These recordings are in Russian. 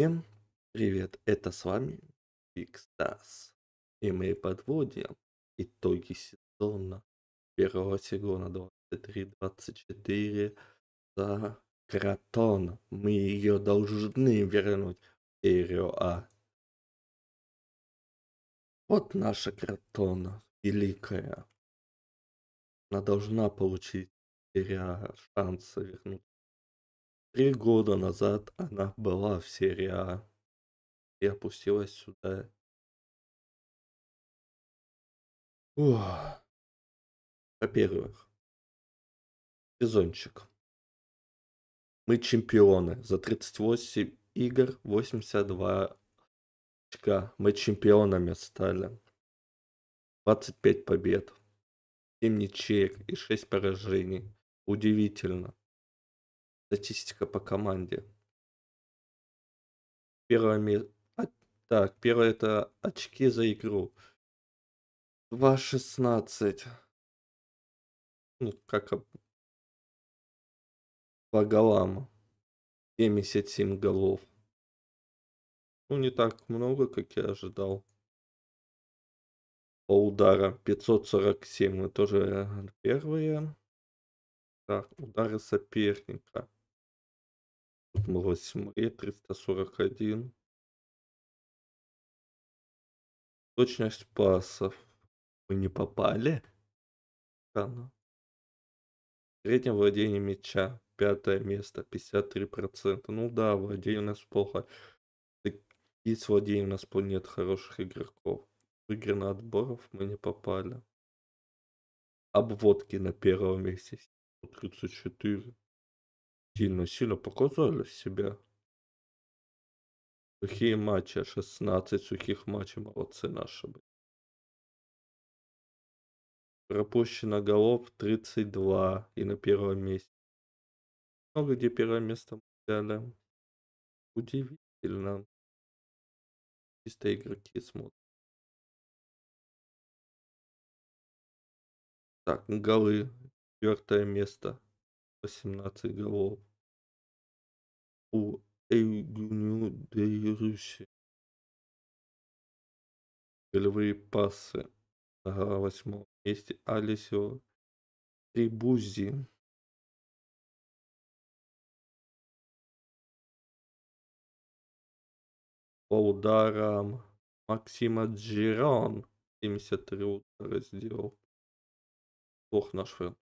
Всем привет, это с вами Викстас. И мы подводим итоги сезона первого сезона 23-24 за Кратон. Мы ее должны вернуть в серию А. Вот наша Кратона, великая. Она должна получить серия а шанс вернуть Три года назад она была в серии А и опустилась сюда. Во-первых, сезончик. Мы чемпионы. За 38 игр 82 очка. Мы чемпионами стали. 25 побед, 7 ничьек и 6 поражений. Удивительно. Статистика по команде. Первое а, Так, первое это очки за игру. 2.16. Ну, как об... по голам. 77 голов. Ну, не так много, как я ожидал. По ударам 547. Мы тоже э, первые. Так, удары соперника. Отмылось морей 341. Точность пасов. Мы не попали? Странно. Ну. Среднее владение мяча. Пятое место. 53%. Ну да, владение у нас плохо. Есть владение у нас нет хороших игроков. В игры на отборов мы не попали. Обводки на первом месте. 34 сильно-сильно показали себя. Сухие матчи, 16 сухих матчей, молодцы наши. Блин. Пропущено голов 32 и на первом месте. Много где первое место взяли. Удивительно. Чисто игроки смотрят. Так, голы. Четвертое место. 18 голов у Эйгуню дейруси Голевые пассы на восьмом месте Алисио Трибузи. По ударам Максима Джирон 73 удара сделал. плохо наш французик,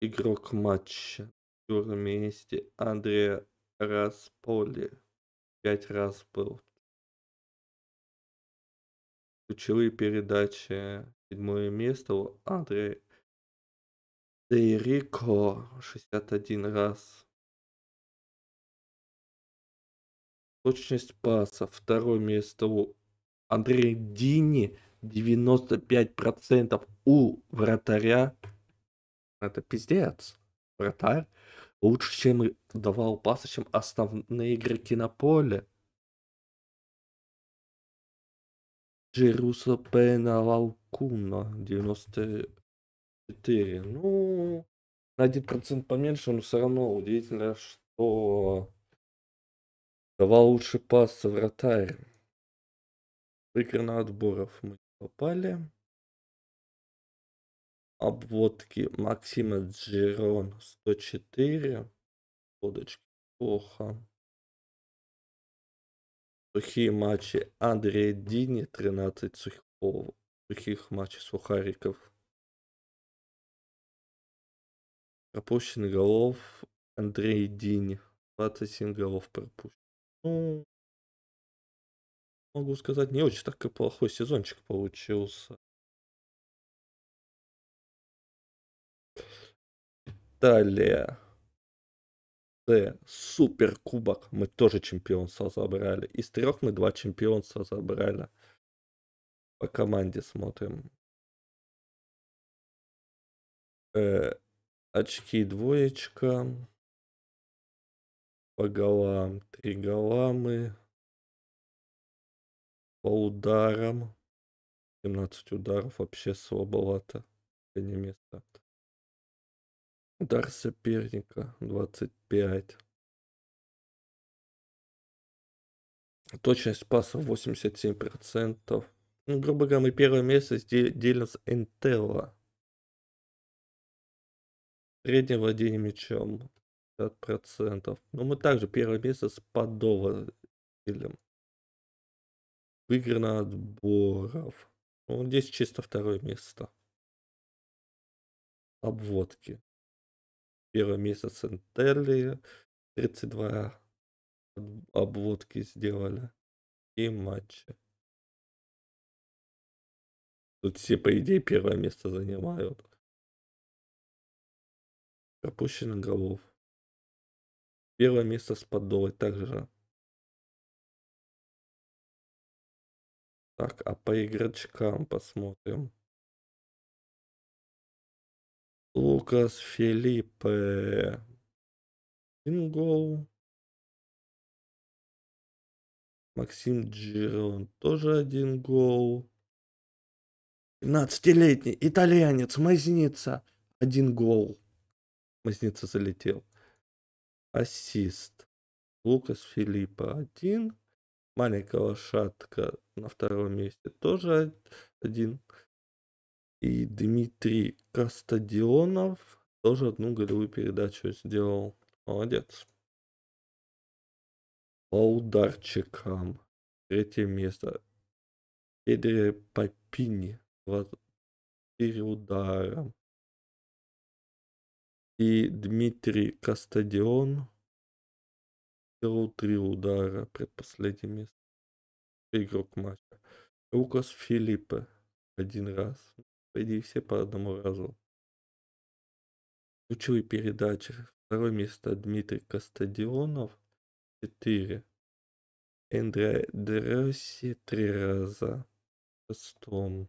Игрок матча актер вместе Андреа Располи. Пять раз был. Ключевые передачи. Седьмое место у Андрея Дейрико. 61 раз. Точность паса. Второе место у Андрея Дини. 95% у вратаря. Это пиздец. Вратарь лучше, чем давал пасы, чем основные игроки на поле. Джерусо Пеналалкуна 94. Ну, на 1% поменьше, но все равно удивительно, что давал лучше пас вратарь. Игры на отборов мы попали обводки Максима Джерон 104. Водочки плохо. Сухие матчи Андрея Дини 13 сухого, сухих матчей сухариков. Пропущенный голов Андрей Дини 27 голов пропущен. Ну, могу сказать, не очень так и плохой сезончик получился. Италия. Д, Суперкубок. Мы тоже чемпионство забрали. Из трех мы два чемпионства забрали. По команде смотрим. Э, очки двоечка. По голам. Три гола мы. По ударам. 17 ударов вообще слабовато. Это не место. Удар соперника 25. Точность паса 87%. Ну, грубо говоря, мы первое место делим с Intel. Среднее владение мячом 50%. Но мы также первое место с Падова делим. Выиграно отборов. Ну, здесь чисто второе место. Обводки первый месяц Интелли, 32 обводки сделали и матчи. Тут все, по идее, первое место занимают. Пропущено голов. Первое место с поддолой также. Так, а по игрочкам посмотрим. Лукас Филиппе. Ингол. Максим Джирон тоже один гол. 15-летний итальянец Мазница. Один гол. Мазница залетел. Ассист. Лукас Филиппа один. маленького Шатка на втором месте тоже один. И Дмитрий Кастадионов тоже одну голевую передачу сделал. Молодец. По ударчикам. Третье место. Эдри Папини. 24 удара. И Дмитрий Кастадион сделал три удара, предпоследнее место. Игрок матча. Лукас Филиппе один раз пойди все по одному разу. Ключевые передачи. Второе место Дмитрий Костадионов. четыре. Эндре Дроси 3 раза. Шестом.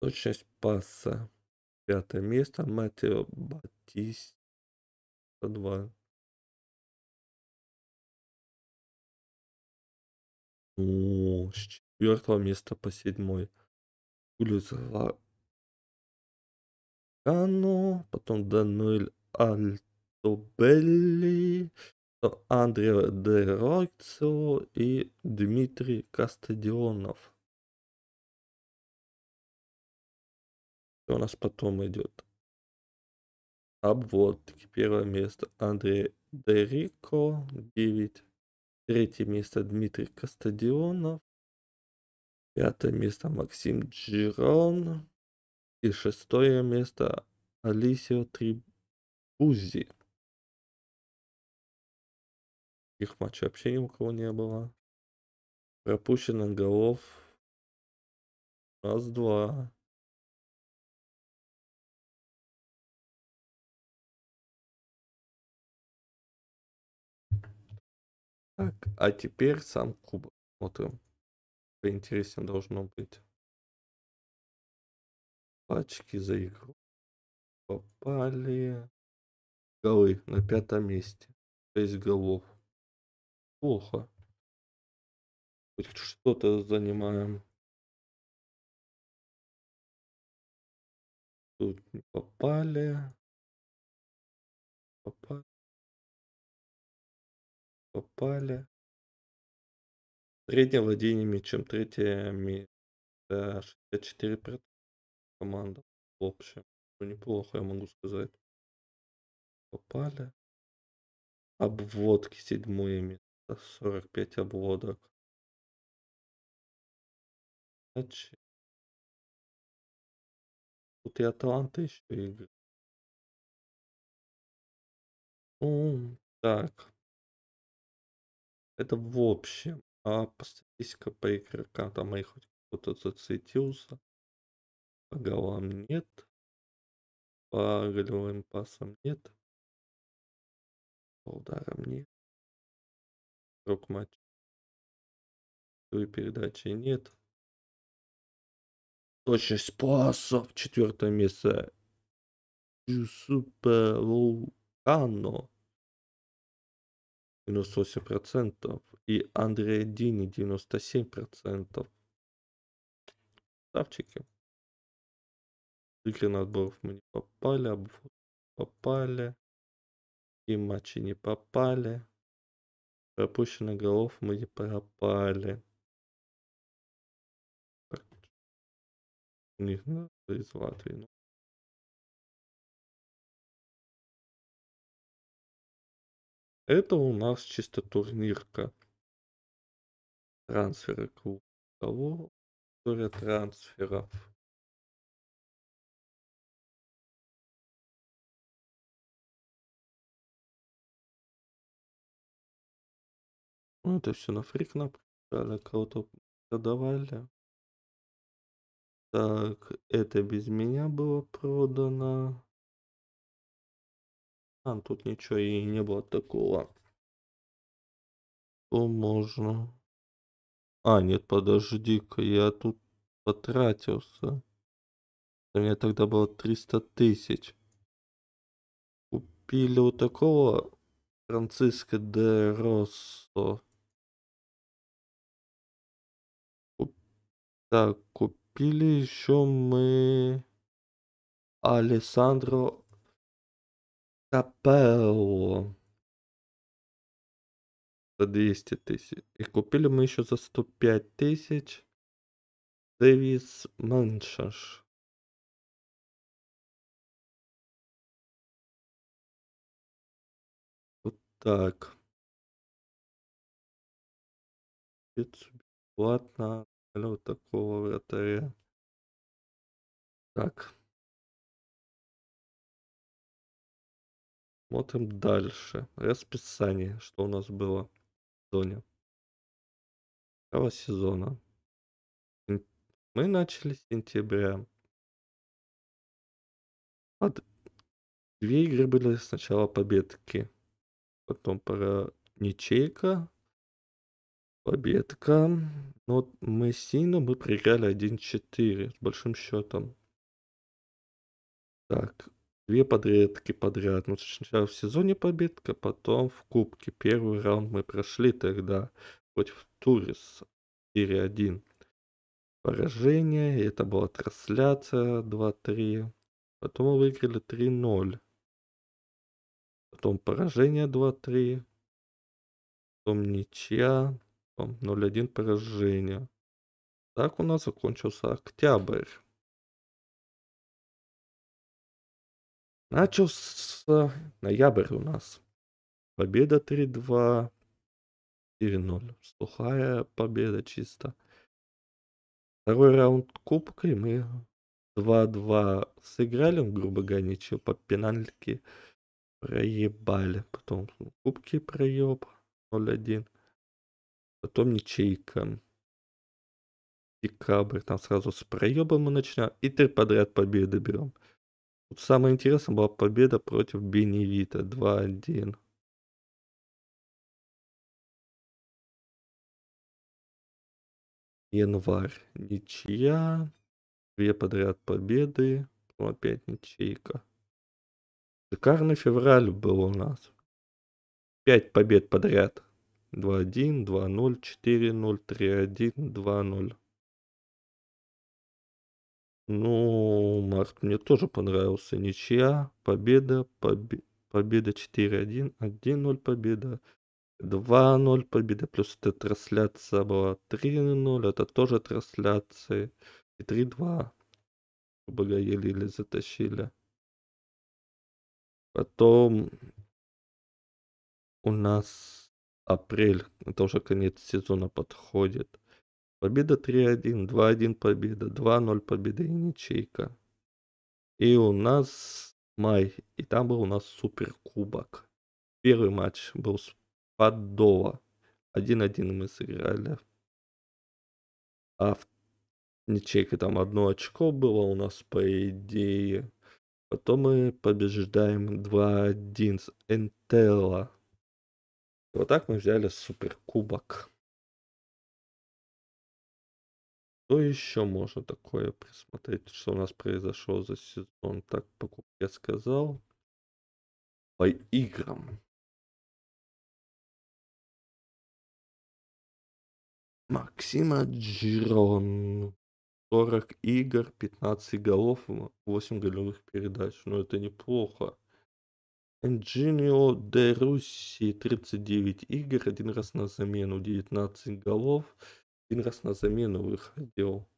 Точность паса. Пятое место Матео Батист. 2. О, с четвертого места по седьмой улица Вакано, потом Дануэль Альтобелли, Андрео де Рокцио и Дмитрий Кастадионов. Что у нас потом идет? Обводки. Первое место Андрей Дерико, 9. Третье место Дмитрий Кастадионов. Пятое место Максим Джирон. И шестое место Алисио Трибузи. Их матча вообще ни у кого не было. Пропущено голов. Раз, два. Так, а теперь сам кубок. Смотрим поинтереснее должно быть. Пачки за игру попали. Голы на пятом месте. 6 голов. Плохо. Хоть что-то занимаем. Тут не попали. Попали. Попали среднее владение мячом, третье место, 64% команда. В общем, ну, неплохо, я могу сказать. Попали. Обводки, седьмое место, 45 обводок. Значит, тут и Аталанта еще играет. Ну, так. Это в общем. А по статистике по игрокам, там и хоть кто-то зацветился. По головам нет. По голевым пасам нет. По ударам нет. Рок матч. И передачи нет. Точность пасов. Четвертое место. Джусупе Вулкано. Минус процентов и Андрея Дини 97%. Ставчики. Игры на отборов мы не попали, обвод попали. И матчи не попали. Пропущенных голов мы не пропали. Так. Не знаю, из Латвии. Но... Это у нас чисто турнирка трансферы Кого? История трансферов. Ну, это все на фрик напрягали, кого-то продавали. Так, это без меня было продано. А, тут ничего и не было такого. То можно. А, нет, подожди-ка, я тут потратился. У меня тогда было 300 тысяч. Купили у такого Франциско де Россо. Куп... Так, купили еще мы Алессандро Капелло за 200 тысяч. И купили мы еще за 105 тысяч Дэвис Маншаш. Вот так. Бесплатно. вот такого вратаря. Так. Смотрим дальше. Расписание, что у нас было сезоне. Начало сезона. Мы начали с сентября. От две игры были сначала победки, потом пара ничейка, победка. Но мы сильно мы проиграли 1-4 с большим счетом. Так, две подрядки подряд. Ну, сначала в сезоне победка, потом в Кубке. Первый раунд мы прошли тогда против Туриса 4-1. Поражение, это была трансляция 2-3. Потом мы выиграли 3-0. Потом поражение 2-3. Потом ничья. Потом 0-1 поражение. Так у нас закончился октябрь. Начался ноябрь у нас. Победа 3-2, 4-0. Сухая победа чисто. Второй раунд кубка, и мы 2-2 сыграли, ну, грубо говоря, ничего по пенальке проебали. Потом кубки проеб 0-1. Потом ничейка. Декабрь, там сразу с проебом мы начинаем. И три подряд победы берем. Самое интересное была победа против Беневита 2-1. Январь. Ничья. Две подряд победы. Ну, опять ничейка. Шикарный февраль был у нас. Пять побед подряд. 2-1, 2-0, 4-0, 3-1, 2-0. Ну, март мне тоже понравился. Ничья, победа, побе... победа 4-1, 1-0 победа, 2-0 победа, плюс эта трансляция была 3-0, это тоже трансляции, и 3-2. Богоели или затащили. Потом у нас апрель, это уже конец сезона подходит. Победа 3-1, 2-1 победа, 2-0 победа и ничейка. И у нас май, и там был у нас суперкубок. Первый матч был с Падова. 1-1 мы сыграли. А в ничейке там одно очко было у нас, по идее. Потом мы побеждаем 2-1 с Энтелла. Вот так мы взяли суперкубок. Что еще можно такое присмотреть, что у нас произошло за сезон? Так, покупки сказал. По играм. Максима Джирон. 40 игр, 15 голов, 8 голевых передач. Но ну, это неплохо. Энджинио де Руси 39 игр, один раз на замену, 19 голов один раз на замену выходил.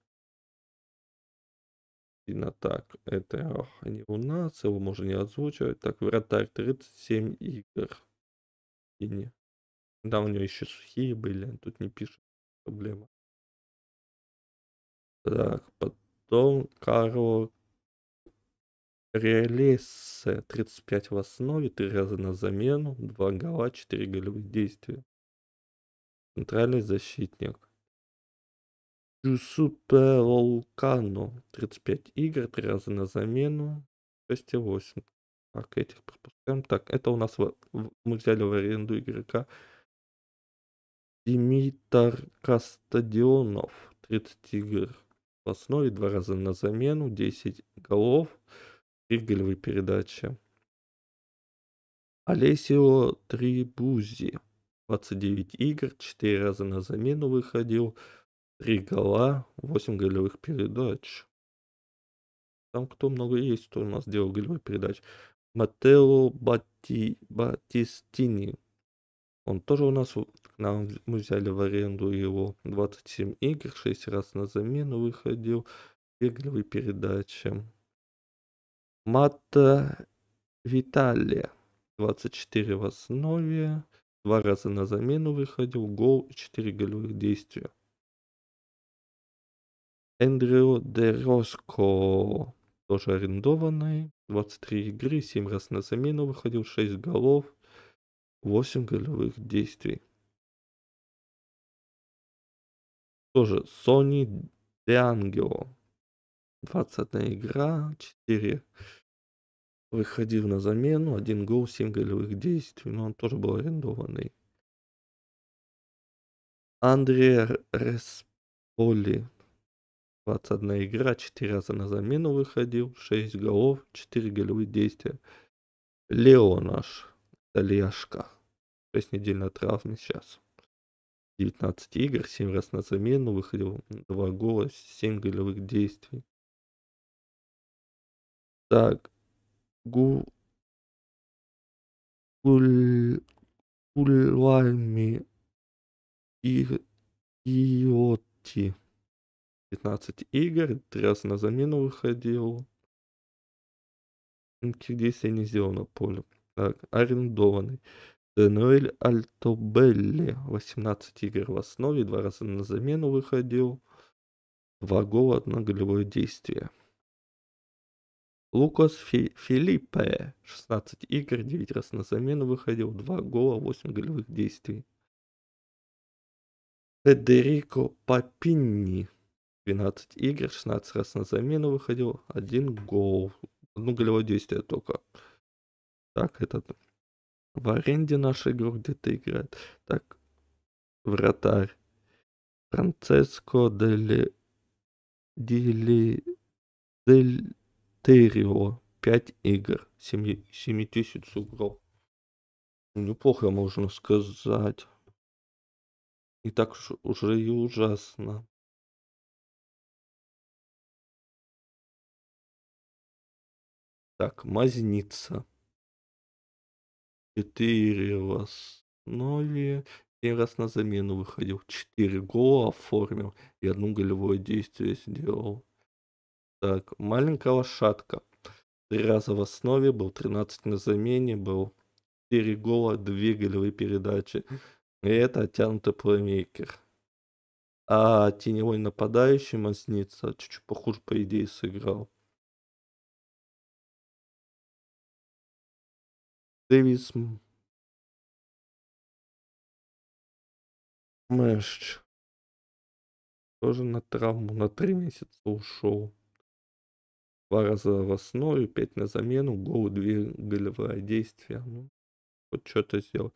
Сильно так. Это ох, не у нас, его можно не озвучивать. Так, вратарь 37 игр. И не. Да, у него еще сухие были, тут не пишет. Проблема. Так, потом Карло Релесе 35 в основе, 3 раза на замену, 2 гола, 4 голевых действия. Центральный защитник. Джусупе Лолкано. 35 игр, 3 раза на замену. 6 и 8. Так, этих пропускаем. Так, это у нас в, в, мы взяли в аренду игрока Димитр Кастадионов. 30 игр в основе, 2 раза на замену, 10 голов, 3 голевые передачи. Олесио Трибузи. 29 игр, 4 раза на замену выходил, Три гола, 8 голевых передач. Там кто много есть, кто у нас делал голевые передачи. Матео Бати, Батистини. Он тоже у нас, нам, мы взяли в аренду его 27 игр, 6 раз на замену выходил. Две голевые передачи. Мата Виталия. 24 в основе, два раза на замену выходил, гол и 4 голевых действия. Эндрю Де Роско, тоже арендованный. 23 игры, 7 раз на замену выходил, 6 голов, 8 голевых действий. Тоже Sony Деангио. 21 игра, 4 выходил на замену, 1 гол, 7 голевых действий, но он тоже был арендованный. Андре Респоли, 21 игра, 4 раза на замену выходил, 6 голов, 4 голевых действия. Лео наш, Итальяшка, 6 недель на травме сейчас. 19 игр, 7 раз на замену выходил, 2 гола, 7 голевых действий. Так, Гу... Гуль... Гульвами... И... Иоти. 15 игр, три раза на замену выходил. Никаких действий не на поле. Так, арендованный. Дануэль Альтобелли, 18 игр в основе, два раза на замену выходил. Два гола, одно голевое действие. Лукас Фи- Филиппе, 16 игр, 9 раз на замену выходил, 2 гола, 8 голевых действий. Федерико Папинни, 12 игр, 16 раз на замену выходил, один гол. ну голевое действие только. Так, этот в аренде наш игрок где-то играет. Так, вратарь. Францеско Дели... Дели... Дельтерио. 5 игр, 7, 7 тысяч угров. Неплохо, можно сказать. И так уж, уже и ужасно. Так, мазница. Четыре в основе. Семь раз на замену выходил. Четыре гола оформил. И одну голевое действие сделал. Так, маленькая лошадка. Три раза в основе был, 13 на замене был. четыре гола, две голевые передачи. И это оттянутый плеймейкер. А теневой нападающий Мазнится чуть-чуть похуже по идее сыграл. Дэвис Мэш. Тоже на травму. На три месяца ушел. Два раза в основе, пять на замену, гол, две голевые действия. Ну, хоть что-то сделал.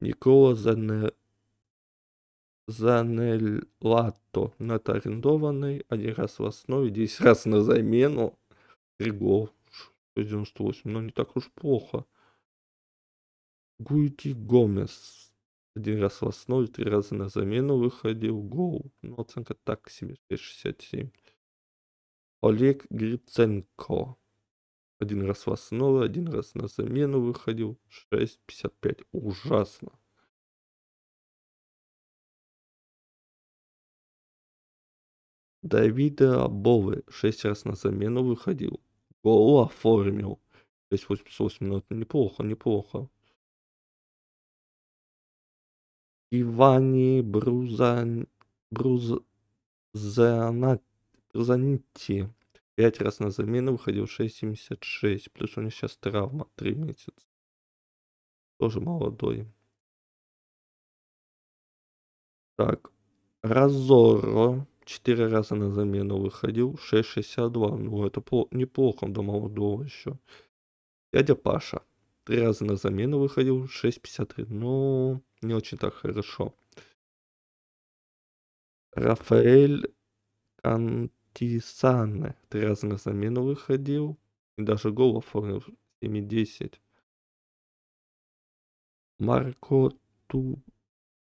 Никола Зане... Занеллато над ну, арендованной. Один раз в основе, 10 раз на замену. Три гола. 98. Но ну, не так уж плохо. Гуити Гомес. Один раз в основе, три раза на замену выходил гол. Но ну, оценка так себе 6,67. Олег Гриценко. Один раз в основе, один раз на замену выходил. 6,55. Ужасно. Давида Бовы. Шесть раз на замену выходил. Гол оформил. 6,88 минут. Неплохо, неплохо. Ивани Бруза Бруз... Брузанити. Пять раз на замену выходил 6,76. Плюс у него сейчас травма три месяца. Тоже молодой. Так. Разоро. Четыре раза на замену выходил. 6,62. Ну, это неплохо до молодого еще. Дядя Паша. Три раза на замену выходил, 6.53. Ну, не очень так хорошо. Рафаэль Кантисане три раза на замену выходил. И даже гол оформил 7.10. Марко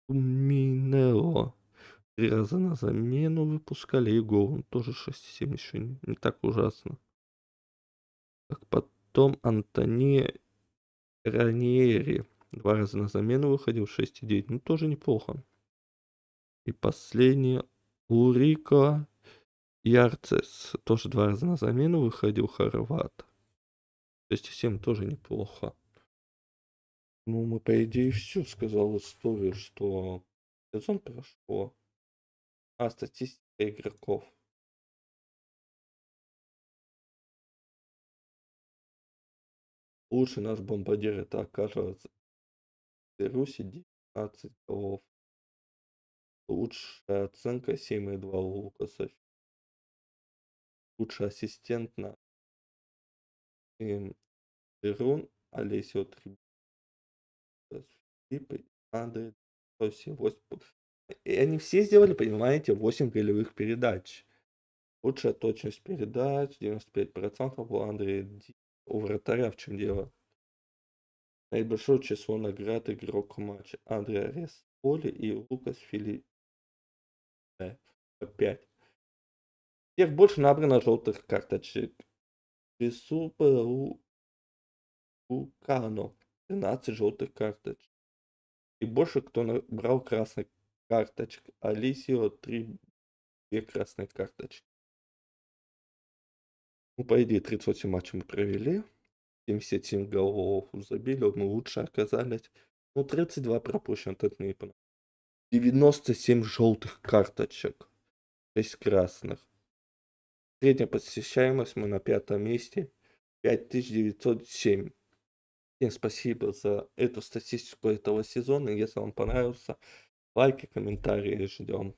Минело три раза на замену выпускали. И гол он тоже 6.7 еще не, не так ужасно. Так потом Антони Раниери. Два раза на замену выходил 6,9. Ну, тоже неплохо. И последний Урико Ярцес. Тоже два раза на замену выходил Хорват. 6,7 тоже неплохо. Ну, мы, по идее, все сказал историю, что сезон прошло. А, статистика игроков. Лучший наш бомбардир это оказывается Руси 19 голов. Лучшая оценка 7,2 у Лукаса. Лучший ассистент на эм, Перун, Олесио э, Филиппы, Андрей, Россия, 8. И они все сделали, понимаете, 8 голевых передач. Лучшая точность передач, 95% у Андрея Ди. У вратаря в чем дело? Наибольшое число наград игрок матча. Андреа Арес Поли и Лукас Фили. Опять. Э, Всех больше набрано желтых карточек. Присупа у Укано. 13 желтых карточек. И больше кто набрал красных карточек. Алисио 3 две красные карточки. Ну, по идее, 38 матчей мы провели. 77 голов забили, мы лучше оказались. Ну, 32 пропущен от Нейпана. 97 желтых карточек. 6 красных. Средняя посещаемость мы на пятом месте. 5907. Всем спасибо за эту статистику этого сезона. Если вам понравился, лайки, комментарии ждем.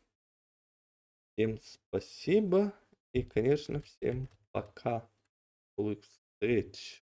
Всем спасибо. И, конечно, всем Fakat Olux Rich.